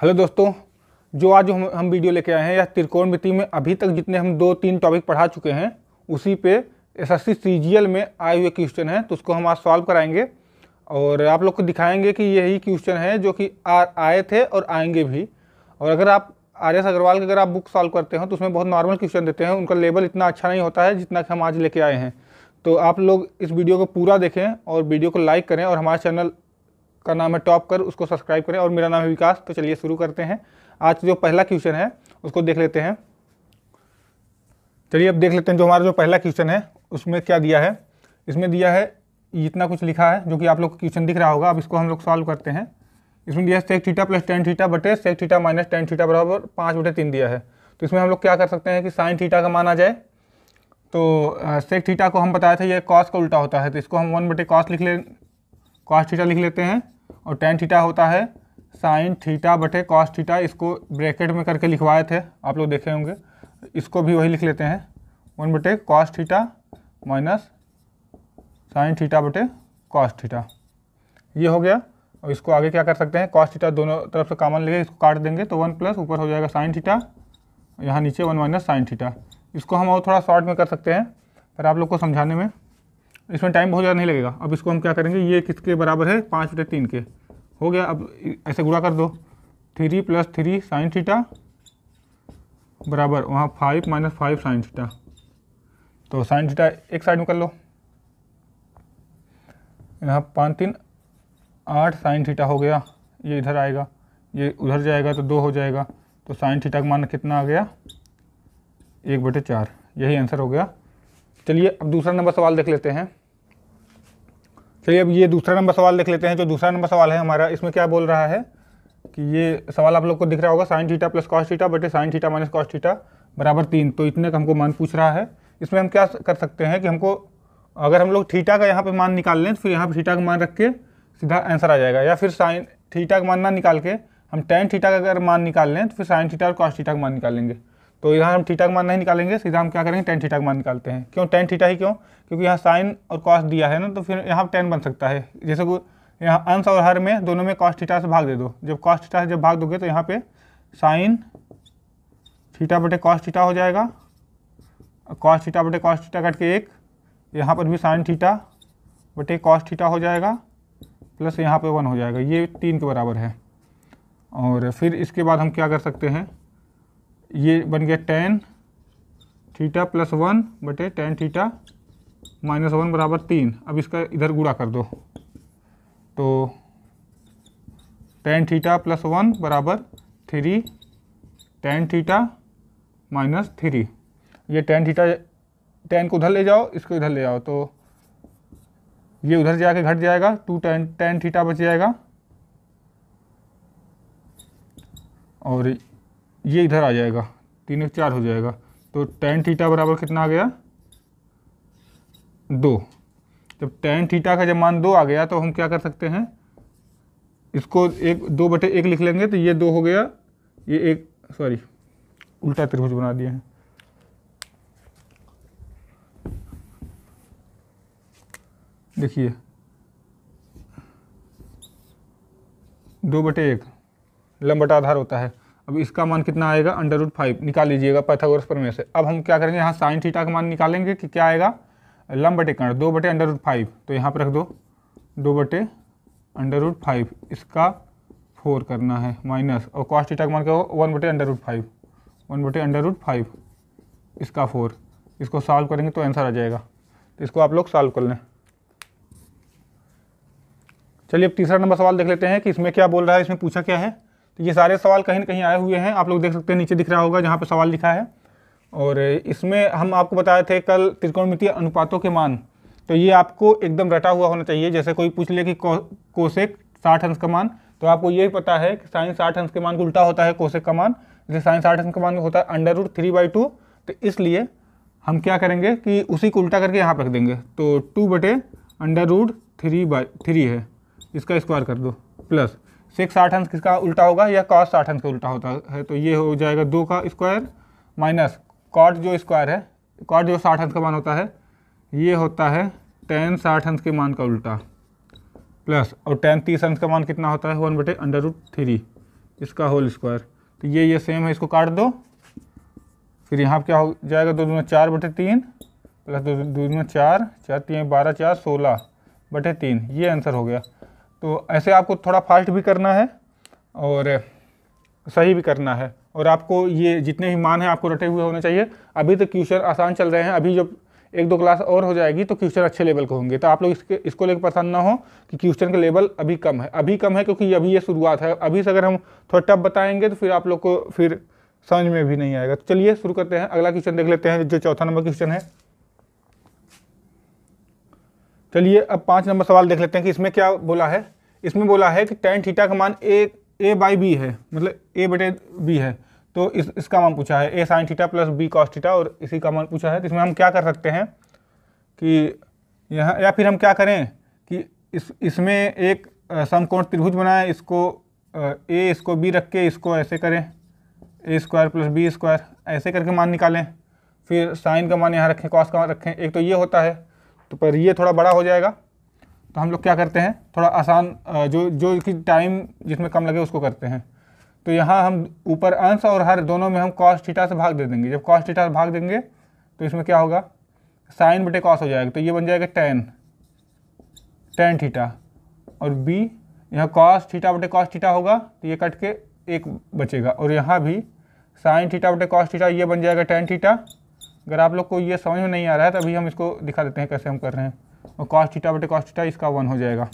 hello दोस्तों जो आज हम हम वीडियो लेके आए हैं या त्रिकोणमिति में अभी तक जितने हम दो तीन टॉपिक पढ़ा चुके हैं उसी पे एस एस सी में आए हुए क्वेश्चन हैं तो उसको हम आज सॉल्व कराएंगे और आप लोग को दिखाएंगे कि यही क्वेश्चन है जो कि आ आए थे और आएंगे भी और अगर आप आर एस अग्रवाल की अगर आप बुक सॉल्व करते हैं तो उसमें बहुत नॉर्मल क्वेश्चन देते हैं उनका लेवल इतना अच्छा नहीं होता है जितना कि हम आज लेके आए हैं तो आप लोग इस वीडियो को पूरा देखें और वीडियो को लाइक करें और हमारा चैनल का नाम है टॉप कर उसको सब्सक्राइब करें और मेरा नाम है विकास तो चलिए शुरू करते हैं आज जो पहला क्वेश्चन है उसको देख लेते हैं चलिए अब देख लेते हैं जो हमारा जो पहला क्वेश्चन है उसमें क्या दिया है इसमें दिया है इतना कुछ लिखा है जो कि आप लोग को क्वेश्चन दिख रहा होगा अब इसको हम लोग सॉल्व करते हैं इसमें दिया है sec theta plus tan theta बटे sec theta minus tan theta बराबर पाँच बटे तीन दिया है तो इसमें हम लोग क्या कर सकते हैं कि साइन थीटा का माना जाए तो सेक थीटा को हम बताया था ये कॉस का उल्टा होता है तो इसको हम वन बटे कॉस लिख ले कॉस थीटा लिख लेते हैं और टेन थीटा होता है साइन थीटा बटे कॉस थीटा इसको ब्रैकेट में करके लिखवाए थे आप लोग देखे होंगे इसको भी वही लिख लेते हैं वन बटे cos theta minus sine theta बटे कॉस थीटा ये हो गया और इसको आगे क्या कर सकते हैं कॉस थीटा दोनों तरफ से कामन लेके इसको काट देंगे तो वन प्लस ऊपर हो जाएगा साइन थीटा यहाँ नीचे वन माइनस साइन थीटा इसको हम और थोड़ा शॉर्ट में कर सकते हैं पर आप लोग को समझाने में इसमें टाइम बहुत ज़्यादा नहीं लगेगा अब इसको हम क्या करेंगे ये किसके बराबर है पाँच बटे तीन के हो गया अब ऐसे गुड़ा कर दो three plus three sine theta बराबर वहाँ five minus five sine theta तो साइन थीटा एक साइड में कर लो यहाँ पाँच तीन आठ साइन थीटा हो गया ये इधर आएगा ये उधर जाएगा तो दो हो जाएगा तो साइन थीटा का मान कितना आ गया एक बटे चार यही आंसर हो गया चलिए अब दूसरा नंबर सवाल देख लेते हैं चलिए अब ये दूसरा नंबर सवाल देख लेते हैं जो दूसरा नंबर सवाल है हमारा इसमें क्या बोल रहा है कि ये सवाल आप लोग को दिख रहा होगा sine theta plus cos theta बटे sine theta minus cos theta बराबर तीन तो इतने का हमको मान पूछ रहा है इसमें हम क्या कर सकते हैं कि हमको अगर हम लोग थीटा का यहाँ पे मान निकाल लें तो फिर यहाँ पर थीटा का मान रख के सीधा आंसर आ जाएगा या फिर साइन थीटा का मान ना निकाल के हम टेन थीटा का अगर मान निकाल लें तो फिर साइन थीटा और कॉस थीटा का मान निकाल लेंगे तो यहाँ हम थीटा का मान नहीं निकालेंगे सीधा हम क्या करेंगे टेन थीटा का मान निकालते हैं क्यों टेन थीटा ही क्यों क्योंकि यहाँ साइन और कॉस दिया है ना तो फिर यहाँ टेन बन सकता है जैसे को यहाँ अंश और हर में दोनों में कॉस थीटा से भाग दे दो जब कॉस थीटा से जब भाग दोगे तो यहाँ पे साइन थीटा बटे कॉस थीटा हो जाएगा कॉस थीटा बटे कॉस थीटा कट के एक यहाँ पर भी साइन थीटा बटे कॉस थीटा हो जाएगा प्लस यहाँ पे वन हो जाएगा ये तीन के बराबर है और फिर इसके बाद हम क्या कर सकते हैं ये बन गया टेन थीटा प्लस वन बटे टेन थीटा माइनस वन बराबर तीन अब इसका इधर गुड़ा कर दो तो टेन थीटा प्लस वन बराबर three tan theta minus three ये टेन थीटा टेन को उधर ले जाओ इसको इधर ले जाओ तो ये उधर जाके घट जाएगा टू टेन टेन थीटा बच जाएगा और ये इधर आ जाएगा तीन एक चार हो जाएगा तो टेन थीटा बराबर कितना आ गया दो जब टेन थीटा का जब मान दो आ गया तो हम क्या कर सकते हैं इसको एक दो बटे एक लिख लेंगे तो ये दो हो गया ये एक सॉरी उल्टा त्रिभुज बना दिए हैं देखिए दो बटे एक आधार होता है अब इसका मान कितना आएगा अंडर रूट फाइव निकाल लीजिएगा पैथागोरस प्रमेय से अब हम क्या करेंगे यहाँ साइन थीटा का मान निकालेंगे कि क्या आएगा लम बटे कर्ण दो बटे अंडर रूट फाइव तो यहाँ पर रख दो दो बटे अंडर रूट फाइव इसका फोर करना है माइनस और कॉस्ट थीटा का मान क्या होगा वन बटे अंडर रूट फाइव वन बटे अंडर रूट फाइव इसका फोर इसको सॉल्व करेंगे तो आंसर आ जाएगा तो इसको आप लोग सॉल्व कर लें चलिए अब तीसरा नंबर सवाल देख लेते हैं कि इसमें क्या बोल रहा है इसमें पूछा क्या है तो ये सारे सवाल कहीं ना कहीं आए हुए हैं आप लोग देख सकते हैं नीचे दिख रहा होगा जहाँ पर सवाल लिखा है और इसमें हम आपको बताए थे कल त्रिकोणमितीय अनुपातों के मान तो ये आपको एकदम रटा हुआ होना चाहिए जैसे कोई पूछ ले कि कोशेक साठ अंश का मान तो आपको यही पता है कि साइंस साठ अंश के मान को उल्टा होता है कोशेक का मान जैसे साइंस साठ अंश का मान होता है under root three by two तो इसलिए हम क्या करेंगे कि उसी को उल्टा करके यहाँ रख देंगे तो टू बटे under root three by three है इसका स्क्वायर कर दो प्लस सिक्स साठ अंश किसका उल्टा होगा या कॉस साठ अंश का उल्टा होता है तो ये हो जाएगा दो का स्क्वायर माइनस कॉट जो स्क्वायर है कॉट जो साठ अंश का मान होता है ये होता है टेन साठ अंश के मान का उल्टा प्लस और टेन तीस अंश का मान कितना होता है वन बटे अंडर रूट थ्री इसका होल स्क्वायर तो ये ये सेम है इसको काट दो फिर यहाँ क्या हो जाएगा दो में चार बटे तीन प्लस दो में चार चार तीन बारह चार सोलह बटे तीन ये आंसर हो गया तो ऐसे आपको थोड़ा फास्ट भी करना है और सही भी करना है और आपको ये जितने भी मान हैं आपको रटे हुए होने चाहिए अभी तो क्यूचर आसान चल रहे हैं अभी जब एक दो क्लास और हो जाएगी तो क्यूचर अच्छे लेवल के होंगे तो आप लोग इसके इसको लेकर परेशान ना हो कि क्यूचर का लेवल अभी कम है अभी कम है क्योंकि अभी ये शुरुआत है अभी से अगर हम थोड़ा टप बताएंगे तो फिर आप लोग को फिर समझ में भी नहीं आएगा तो चलिए शुरू करते हैं अगला क्वेश्चन देख लेते हैं जो चौथा नंबर क्वेश्चन है चलिए अब पाँच नंबर सवाल देख लेते हैं कि इसमें क्या बोला है इसमें बोला है कि टेन थीटा का मान ए ए बाई बी है मतलब ए बटे बी है तो इस इसका मान पूछा है A sine theta plus B cos theta और इसी का मान पूछा है तो इसमें हम क्या कर सकते हैं कि यहाँ या फिर हम क्या करें कि इस इसमें एक समकोण त्रिभुज बनाएं इसको ए इसको बी रख के इसको ऐसे करें A square plus B square ऐसे करके मान निकालें फिर साइन का मान यहाँ रखें कॉस का मान रखें एक तो ये होता है तो पर ये थोड़ा बड़ा हो जाएगा तो हम लोग क्या करते हैं थोड़ा आसान जो जो कि टाइम जिसमें कम लगे उसको करते हैं तो यहाँ हम ऊपर अंश और हर दोनों में हम कॉस्ट थीटा से भाग दे देंगे जब कॉस्ट थीटा से भाग देंगे तो इसमें क्या होगा साइन बटे कॉस हो जाएगा तो ये बन जाएगा टेन टेन थीटा और बी यहाँ कॉस थीटा बटे कॉस थीटा होगा तो ये कट के एक बचेगा और यहाँ भी साइन थीटा बटे कॉस थीटा ये बन जाएगा टेन थीटा अगर आप लोग को ये समझ में नहीं आ रहा है तो अभी हम इसको दिखा देते हैं कैसे हम कर रहे हैं और कॉस्ट थीटा बटे कॉस्ट थीटा इसका वन हो जाएगा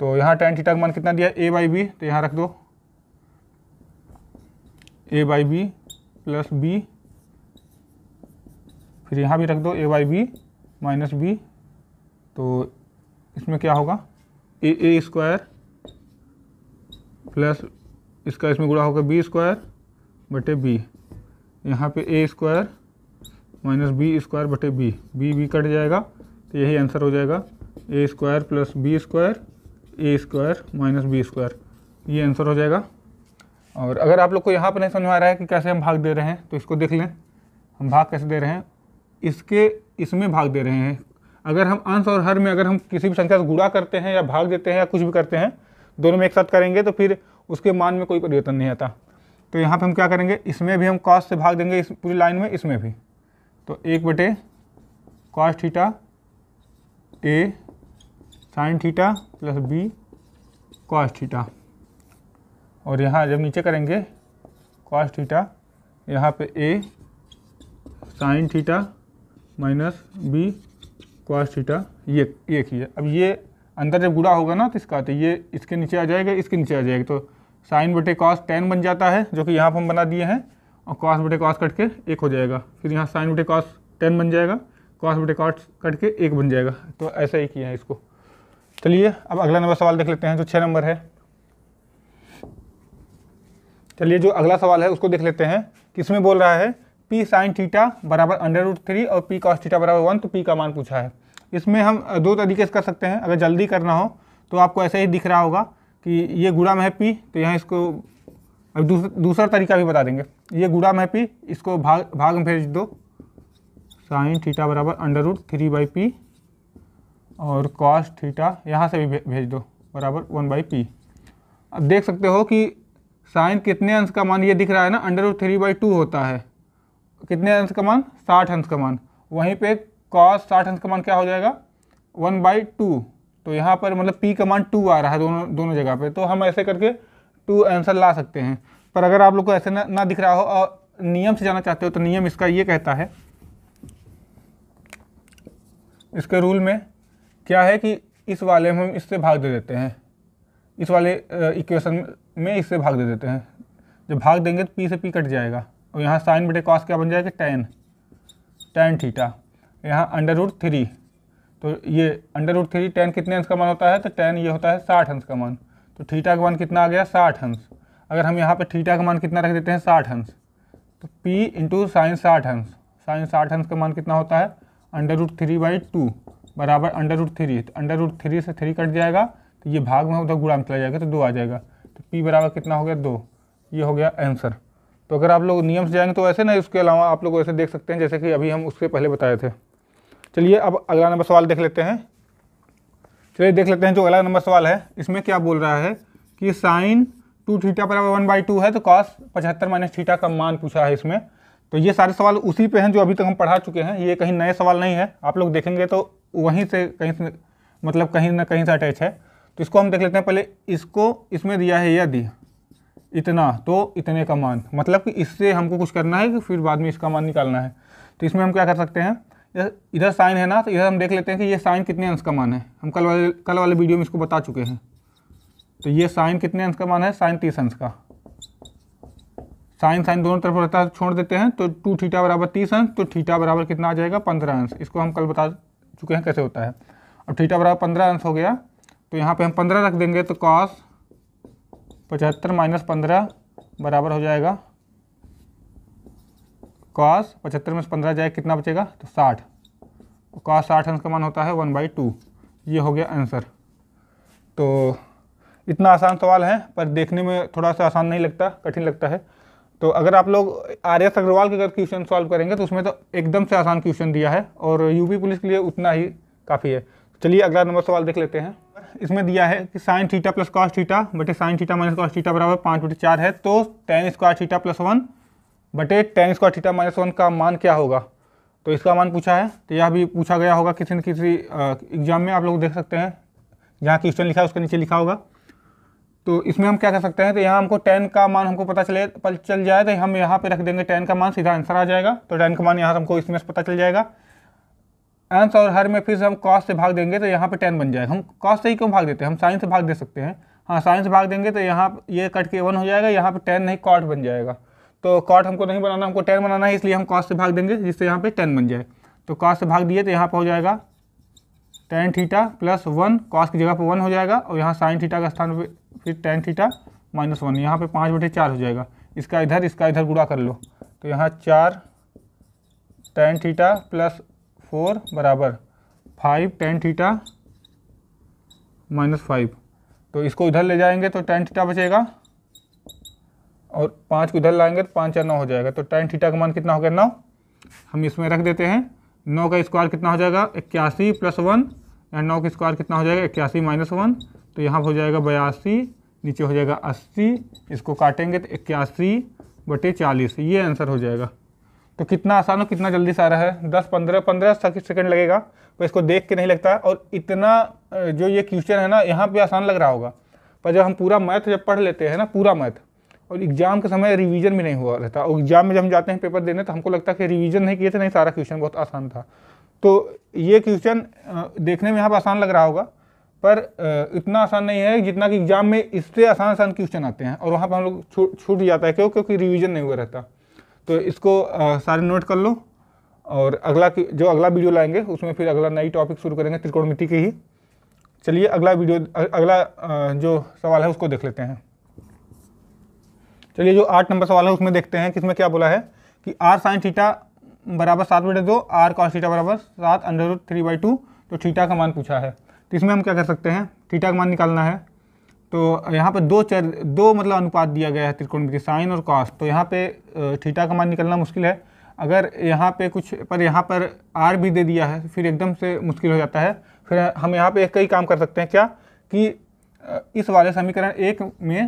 तो यहाँ टेन थीटा का मान कितना दिया ए बाई बी तो यहाँ रख दो A by B plus B फिर यहाँ भी रख दो A by B minus B तो इसमें क्या होगा ए ए स्क्वायर प्लस इसका इसमें गुड़ा होगा बी स्क्वायर बटे बी यहाँ पे A square minus B square बटे बी बी बी कट जाएगा तो यही आंसर हो जाएगा A square plus B square A square minus B square ये आंसर हो जाएगा और अगर आप लोग को यहाँ पर नहीं समझ आ रहा है कि कैसे हम भाग दे रहे हैं तो इसको देख लें हम भाग कैसे दे रहे हैं इसके इसमें भाग दे रहे हैं अगर हम अंश और हर में अगर हम किसी भी संख्या से गुड़ा करते हैं या भाग देते हैं या कुछ भी करते हैं दोनों में एक साथ करेंगे तो फिर उसके मान में कोई परिवर्तन नहीं आता तो यहाँ पे हम क्या करेंगे इसमें भी हम कॉस से भाग देंगे इस पूरी लाइन में इसमें भी तो एक बटे cos theta A sine theta plus B cos theta और यहाँ जब नीचे करेंगे कॉस थीटा यहाँ पे A sine theta minus B cos theta ये ये किया अब ये अंदर जब गुड़ा होगा ना तो इसका तो ये इसके नीचे आ जाएगा इसके नीचे आ जाएगा तो साइन बटे कॉस टेन बन जाता है जो कि यहाँ पर हम बना दिए हैं और कॉस बटे कॉस कट के एक हो जाएगा फिर यहाँ साइन बटे कॉस टेन बन जाएगा कॉस बटे कॉस कट के एक बन जाएगा तो ऐसा ही किया है इसको चलिए अब अगला नंबर सवाल देख लेते हैं जो छः नंबर है चलिए जो अगला सवाल है उसको देख लेते हैं किसमें बोल रहा है पी साइन थीटा बराबर अंडर रूट थ्री और पी कॉस थीटा बराबर वन तो पी का मान पूछा है इसमें हम दो तरीके से कर सकते हैं अगर जल्दी करना हो तो आपको ऐसा ही दिख रहा होगा कि ये गुड़ा में है पी तो यहाँ इसको अब दूसरा दूसरा तरीका भी बता देंगे ये गुड़ा में पी इसको भाग भाग में भेज दो साइन थीटा बराबर under root three by P और कॉस थीटा यहाँ से भी भेज दो बराबर वन बाई पी अब देख सकते हो कि साइन कितने अंश का मान ये दिख रहा है ना under root three by two होता है कितने अंश का मान साठ अंश का मान वहीं पे कॉस साठ अंश का मान क्या हो जाएगा वन बाई टू तो यहाँ पर मतलब पी का मान टू आ रहा है दोनों दोनों जगह पर तो हम ऐसे करके टू आंसर ला सकते हैं पर अगर आप लोग को ऐसे ना, ना दिख रहा हो और नियम से जाना चाहते हो तो नियम इसका ये कहता है इसके रूल में क्या है कि इस वाले में हम इससे भाग दे देते हैं इस वाले इक्वेशन में इससे भाग दे देते हैं जब भाग देंगे तो पी से पी कट जाएगा और यहाँ साइन बटे कॉस क्या बन जाएगा टेन टेन थीटा यहाँ अंडर रूट थ्री तो ये अंडर रूट थ्री टेन कितने अंश का मान होता है तो टेन ये होता है साठ अंश का मान तो थीटा का मान कितना आ गया साठ अंश अगर हम यहाँ पे थीटा का मान कितना रख देते हैं साठ अंश तो पी इंटू साइन साठ अंश साइन साठ अंश का मान कितना होता है under root three by two बराबर अंडर रूट थ्री तो अंडर रूट थ्री से थ्री कट जाएगा तो ये भाग में उधर गुड़ा चला जाएगा तो दो आ जाएगा तो पी बराबर कितना हो गया दो ये हो गया आंसर तो अगर आप लोग नियम से जाएंगे तो ऐसे नहीं उसके अलावा आप लोग ऐसे देख सकते हैं जैसे कि अभी हम उससे पहले बताए थे चलिए अब अगला नंबर सवाल देख लेते हैं चलिए देख लेते हैं जो अगला नंबर सवाल है इसमें क्या बोल रहा है कि साइन टू थीटा बराबर वन बाई टू है तो कॉस पचहत्तर माइनस थीटा का मान पूछा है इसमें तो ये सारे सवाल उसी पे हैं जो अभी तक हम पढ़ा चुके हैं ये कहीं नए सवाल नहीं है आप लोग देखेंगे तो वहीं से कहीं से मतलब कहीं ना कहीं से अटैच है तो इसको हम देख लेते हैं पहले इसको इसमें दिया है यदि इतना तो इतने का मान मतलब कि इससे हमको कुछ करना है कि फिर बाद में इसका मान निकालना है तो इसमें हम क्या कर सकते हैं इधर साइन है ना तो इधर हम देख लेते हैं कि ये साइन कितने अंश का मान है हम कल वाले कल वाले वीडियो में इसको बता चुके हैं तो ये साइन कितने अंश का मान है साइन तीस अंश का साइन साइन दोनों तरफ रहता है छोड़ देते हैं तो टू थीटा बराबर तीस अंश तो थीटा बराबर कितना आ जाएगा पंद्रह अंश इसको हम कल बता चुके हैं कैसे होता है अब थीटा बराबर पंद्रह अंश हो गया तो यहाँ पे हम पंद्रह रख देंगे तो कॉस पचहत्तर माइनस पंद्रह बराबर हो जाएगा कॉस पचहत्तर में से पंद्रह जाए कितना बचेगा तो साठ कॉस साठ अंश का मान होता है वन बाई टू ये हो गया आंसर तो इतना आसान सवाल है पर देखने में थोड़ा सा आसान नहीं लगता कठिन लगता है तो अगर आप लोग आर एस अग्रवाल के अगर क्वेश्चन सॉल्व करेंगे तो उसमें तो एकदम से आसान क्वेश्चन दिया है और यूपी पुलिस के लिए उतना ही काफ़ी है चलिए अगला नंबर सवाल देख लेते हैं इसमें दिया है कि sine theta plus cos theta बटे sine theta minus cos theta बराबर पाँच बटे चार है तो tan square theta plus one बटे tan square theta minus one का मान क्या होगा तो इसका मान पूछा है तो यह भी पूछा गया होगा किसी न किसी एग्जाम में आप लोग देख सकते हैं जहाँ क्वेश्चन लिखा है उसके नीचे लिखा होगा तो इसमें हम क्या कर सकते हैं तो यहाँ हमको टेन का मान हमको पता चले पल चल जाए तो हम यहाँ पे रख देंगे टेन का मान सीधा आंसर आ जाएगा तो टेन का मान यहाँ हमको इसमें पता चल जाएगा एंस और हर में फिर से हम कॉस से भाग देंगे तो यहाँ पे टेन बन जाएगा हम कॉस से ही क्यों भाग देते हैं हम साइंस से भाग दे सकते हैं हाँ साइंस भाग देंगे तो यहाँ ये कट के वन हो जाएगा यहाँ पर टेन नहीं कॉट बन जाएगा तो कॉट हमको नहीं बनाना हमको टेन बनाना है इसलिए हम कॉस से भाग देंगे जिससे यहाँ पे टेन बन जाए तो कॉस से भाग दिए तो यहाँ पर हो जाएगा tan theta plus one cos की जगह पर वन हो जाएगा और यहाँ साइन थीटा का स्थान पर फिर टेन थीटा माइनस वन यहाँ पर पाँच बटे चार हो जाएगा इसका इधर इसका इधर गुड़ा कर लो तो यहाँ चार टेन थीटा प्लस फोर बराबर five tan theta minus five तो इसको इधर ले जाएंगे तो टेन थीटा बचेगा और पाँच को इधर लाएंगे तो पाँच या नौ हो जाएगा तो टाइन थीटा का मान कितना हो गया नौ हम इसमें रख देते हैं नौ का स्क्वायर कितना हो जाएगा इक्यासी प्लस वन या नौ का स्क्वायर कितना हो जाएगा इक्यासी माइनस वन तो यहाँ हो जाएगा बयासी नीचे हो जाएगा अस्सी इसको काटेंगे तो इक्यासी बटे चालीस ये आंसर हो जाएगा तो कितना आसान हो कितना जल्दी से आ रहा है दस पंद्रह पंद्रह तक सेकेंड लगेगा पर इसको देख के नहीं लगता है और इतना जो ये क्वेश्चन है ना यहाँ पर आसान लग रहा होगा पर जब हम पूरा मैथ जब पढ़ लेते हैं ना पूरा मैथ और एग्ज़ाम के समय रिवीजन भी नहीं हुआ रहता और एग्ज़ाम में जब हम जाते हैं पेपर देने तो हमको लगता है कि रिवीजन नहीं किए थे नहीं सारा क्वेश्चन बहुत आसान था तो ये क्वेश्चन देखने में यहाँ पर आसान लग रहा होगा पर इतना आसान नहीं है जितना कि एग्ज़ाम में इससे आसान आसान क्वेश्चन आते हैं और वहाँ पर हम लोग छूट छूट जाता है क्यों क्योंकि रिविज़न नहीं हुआ रहता तो इसको सारे नोट कर लो और अगला जो अगला वीडियो लाएंगे उसमें फिर अगला नई टॉपिक शुरू करेंगे त्रिकोणमिति के ही चलिए अगला वीडियो अगला जो सवाल है उसको देख लेते हैं चलिए जो आठ नंबर सवाल है उसमें देखते हैं किसमें क्या बोला है कि आर साइन थीटा बराबर सात बटे दो आर कॉस थीटा बराबर सात अंडर थ्री बाई टू तो थीटा का मान पूछा है तो इसमें हम क्या कर सकते हैं थीटा का मान निकालना है तो यहाँ पर दो चर दो मतलब अनुपात दिया गया है त्रिकोण त्रिकोणमिति साइन और कॉस तो यहाँ पे थीटा का मान निकलना मुश्किल है अगर यहाँ पे कुछ पर यहाँ पर आर भी दे दिया है फिर एकदम से मुश्किल हो जाता है फिर हम यहाँ पर एक कई काम कर सकते हैं क्या कि इस वाले समीकरण एक में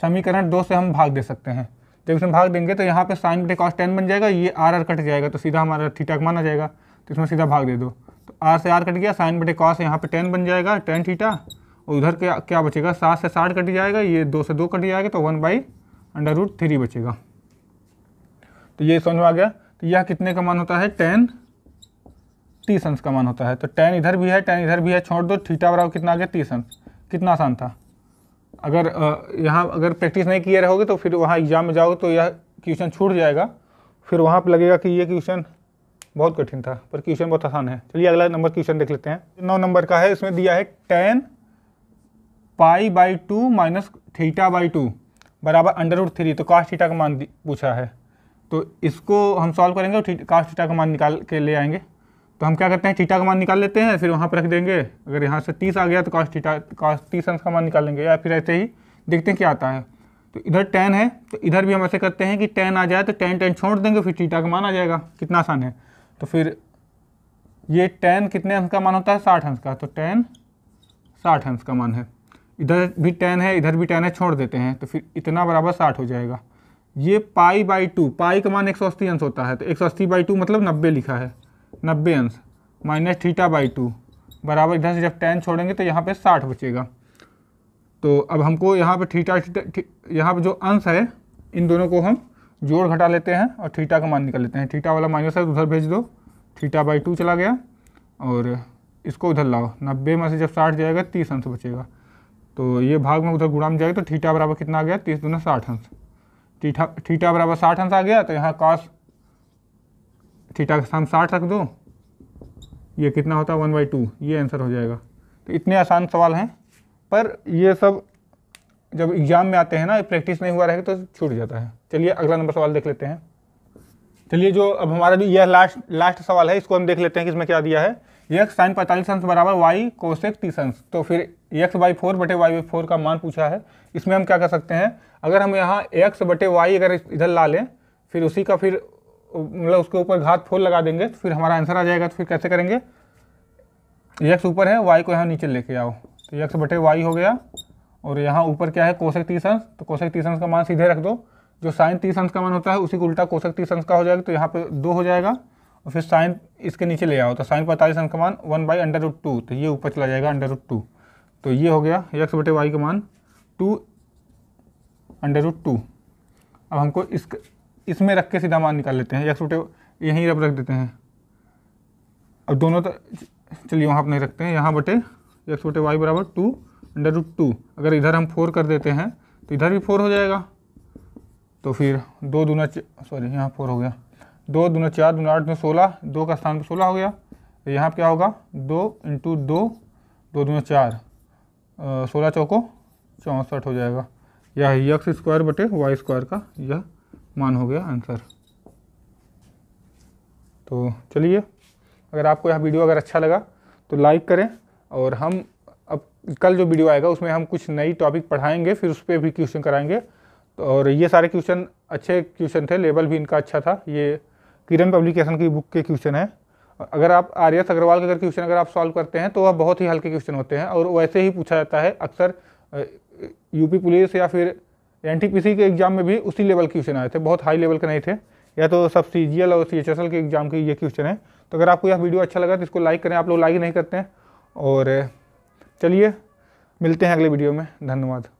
समीकरण दो से हम भाग दे सकते हैं जब तो इसमें भाग देंगे तो यहाँ पे साइन बटे कॉस टेन बन जाएगा ये आर आर कट जाएगा तो सीधा हमारा थीटा माना जाएगा तो इसमें सीधा भाग दे दो तो आर से आर कट गया साइन बटे कॉस यहाँ पे टेन बन जाएगा टेन थीटा और उधर क्या क्या बचेगा सात से साठ कट जाएगा ये दो से दो कट जाएगा तो one by under root three बचेगा तो ये समझ में आ गया तो यह कितने का मान होता है टेन तीस अंश का मान होता है तो टेन इधर भी है टेन इधर भी है छोड़ दो थीटा बराबर कितना आ गया तीस अंश कितना आसान था अगर यहाँ अगर प्रैक्टिस नहीं किए रहोगे तो फिर वहाँ एग्ज़ाम में जाओगे तो यह क्वेश्चन छूट जाएगा फिर वहाँ पर लगेगा कि ये क्वेश्चन बहुत कठिन था पर क्वेश्चन बहुत आसान है चलिए अगला नंबर क्वेश्चन देख लेते हैं नौ नंबर का है इसमें दिया है tan pi by two minus theta by two बराबर अंडर रूट थ्री तो कास्ट थीटा का मान पूछा है तो इसको हम सॉल्व करेंगे और कास्ट थीटा का मान निकाल के ले आएंगे तो हम क्या करते हैं टीटा का मान निकाल लेते हैं फिर वहाँ पर रख देंगे अगर यहाँ से तीस आ गया तो कॉस टीटा कास्ट तीस अंश का मान निकाल लेंगे या फिर ऐसे ही देखते हैं क्या आता है तो इधर टेन है तो इधर भी हम ऐसे करते हैं कि टेन आ जाए तो टेन टेन छोड़ देंगे फिर टीटा का मान आ जाएगा कितना आसान है तो फिर ये टेन कितने अंश का मान होता है साठ अंश का तो टेन साठ अंश का मान है इधर भी टेन है इधर भी टेन है छोड़ देते हैं तो फिर इतना बराबर साठ हो जाएगा ये पाई बाई टू पाई का मान एक सौ अस्सी अंश होता है तो एक सौ अस्सी बाई टू मतलब नब्बे लिखा है नब्बे अंश माइनस थीटा बाई टू बराबर इधर से जब टेन छोड़ेंगे तो यहाँ पे साठ बचेगा तो अब हमको यहाँ पे थीटा थीटा यहाँ पे जो अंश है इन दोनों को हम जोड़ घटा लेते हैं और थीटा का मान निकाल लेते हैं थीटा वाला माइनस है उधर भेज दो थीटा बाई टू चला गया और इसको उधर लाओ नब्बे में से जब साठ जाएगा तीस अंश बचेगा तो ये भाग में उधर गुड़ा में जाएगा तो थीटा बराबर कितना आ गया तीस दोनों साठ अंश थीटा थीटा बराबर साठ अंश आ गया तो यहाँ कास्ट थीटा का स्थान साठ रख दो ये कितना होता है वन बाई टू ये आंसर हो जाएगा तो इतने आसान सवाल हैं पर ये सब जब एग्ज़ाम में आते हैं ना प्रैक्टिस नहीं हुआ रहेगा तो छूट जाता है चलिए अगला नंबर सवाल देख लेते हैं चलिए जो अब हमारा जो यह लास्ट लास्ट सवाल है इसको हम देख लेते हैं कि इसमें क्या दिया है यक्स साइन पैंतालीस अंश बराबर वाई कोशेक तीस अंश तो फिर यक्स बाई फोर बटे वाई बाई फोर का मान पूछा है इसमें हम क्या कर सकते हैं अगर हम यहाँ एक्स बटे वाई अगर इधर ला लें फिर उसी का फिर मतलब उसके ऊपर घात फोर लगा देंगे तो फिर हमारा आंसर आ जाएगा तो फिर कैसे करेंगे यक्स ऊपर है वाई को यहाँ नीचे लेके आओ तो यक्स बटे वाई हो गया और यहाँ ऊपर क्या है कोशक तीस अंश तो कोशक तीस अंश का मान सीधे रख दो जो साइन तीस अंश का मान होता है उसी को उल्टा कोशक तीस अंश का हो जाएगा तो यहाँ पर दो हो जाएगा और फिर साइन इसके नीचे ले आओ तो साइन पैंतालीस अंश का मान one by under root two तो ये ऊपर चला जाएगा अंडर रुट टू तो ये हो गया यक्स बटे वाई का मान टू अंडर रुट टू अब हमको इस इसमें रख के सीधा मान निकाल लेते हैं या रूटे यहीं रब रख देते हैं अब दोनों तो चलिए वहाँ पर नहीं रखते हैं यहाँ बटे या रूटे वाई बराबर टू अंडर रूट टू अगर इधर हम फोर कर देते हैं तो इधर भी फोर हो जाएगा तो फिर दो दूना सॉरी यहाँ फोर हो गया दो दूना चार दूना आठ दूना सोलह दो का स्थान पर सोलह हो गया तो यहाँ क्या होगा दो इंटू दो दो दूना चार सोलह चौको चौंसठ हो जाएगा यह यक्स स्क्वायर बटे वाई स्क्वायर का यह मान हो गया आंसर तो चलिए अगर आपको यह वीडियो अगर अच्छा लगा तो लाइक करें और हम अब कल जो वीडियो आएगा उसमें हम कुछ नई टॉपिक पढ़ाएंगे फिर उस पर भी क्वेश्चन कराएंगे तो और ये सारे क्वेश्चन अच्छे क्वेश्चन थे लेवल भी इनका अच्छा था ये किरण पब्लिकेशन की बुक के क्वेश्चन है अगर आप आर्यस अग्रवाल के अगर क्वेश्चन अगर आप सॉल्व करते हैं तो वह बहुत ही हल्के क्वेश्चन होते हैं और वैसे ही पूछा जाता है अक्सर यूपी पुलिस या फिर एन के एग्ज़ाम में भी उसी लेवल क्वेश्चन आए थे बहुत हाई लेवल के नहीं थे या तो सब सी और सी के एग्ज़ाम के ये क्वेश्चन है तो अगर आपको यह वीडियो अच्छा लगा तो इसको लाइक करें आप लोग लाइक नहीं करते हैं और चलिए मिलते हैं अगले वीडियो में धन्यवाद